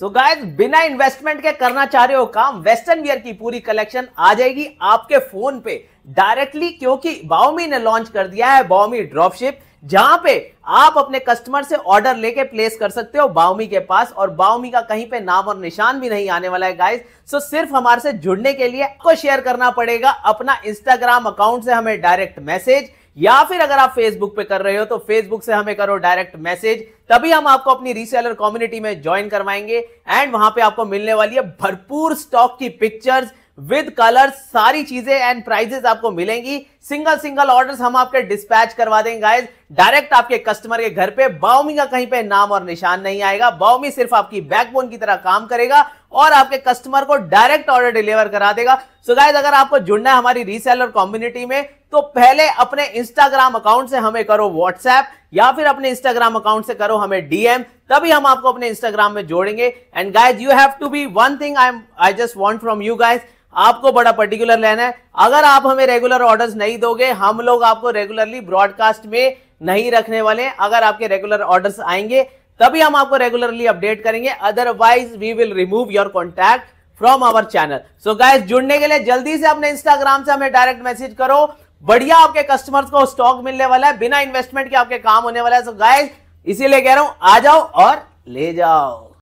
सो so guys बिना investment के करना चाह रहे हो काम वेस्टर्न वियर की पूरी कलेक्शन आ जाएगी आपके फोन पे डायरेक्टली क्योंकि बाउमी ने लॉन्च कर दिया है बाउमी ड्रॉपशिप जहां पे आप अपने कस्टमर से ऑर्डर लेके प्लेस कर सकते हो बाउमी के पास और बाउमी का कहीं पे नाम और निशान भी नहीं आने वाला है गाइस सो सिर्फ हमारे से जुड़ने के लिए आपको शेयर करना पड़ेगा अपना इंस्टाग्राम अकाउंट से हमें डायरेक्ट मैसेज या फिर अगर आप फेसबुक पे कर रहे हो तो फेसबुक से हमें करो डायरेक्ट मैसेज तभी हम आपको अपनी रीसेलर कम्युनिटी में ज्वाइन करवाएंगे एंड वहां पे आपको मिलने वाली है भरपूर स्टॉक की पिक्चर्स विद कलर सारी चीजें एंड प्राइजेस आपको मिलेंगी सिंगल सिंगल ऑर्डर्स हम आपके डिस्पैच करवा देंगे गाइज डायरेक्ट आपके कस्टमर के घर पे बाउमी का कहीं पे नाम और निशान नहीं आएगा बाउमी सिर्फ आपकी बैकबोन की तरह काम करेगा और आपके कस्टमर को डायरेक्ट ऑर्डर डिलीवर करा देगा सो गाइस गाइज अगर आपको जुड़ना है हमारी रीसेलर कम्युनिटी में तो पहले अपने इंस्टाग्राम अकाउंट से हमें करो व्हाट्सएप या फिर अपने इंस्टाग्राम अकाउंट से करो हमें डीएम तभी हम आपको अपने इंस्टाग्राम में जोड़ेंगे and guys you have to be one thing I I just want from you guys आपको बड़ा पर्टिकुलर लेना है अगर आप हमें रेगुलर ऑर्डर्स नहीं दोगे हम लोग आपको रेगुलरली ब्रॉडकास्ट में नहीं रखने वाले अगर आपके रेगुलर ऑर्डर्स आएंगे तभी हम आपको रेगुलरली अपडेट करेंगे otherwise we will remove your contact from our channel so guys जुड़ने के लिए जल्दी से अपने इंस्टाग्राम से हमें डायरेक्ट मैसेज करो बढ़िया आपके कस्टमर्स को स्टॉक मिलने वाला है बिना इन्वेस्टमेंट के आपके काम होने वाला है सो so गाइज इसीलिए कह रहा हूं आ जाओ और ले जाओ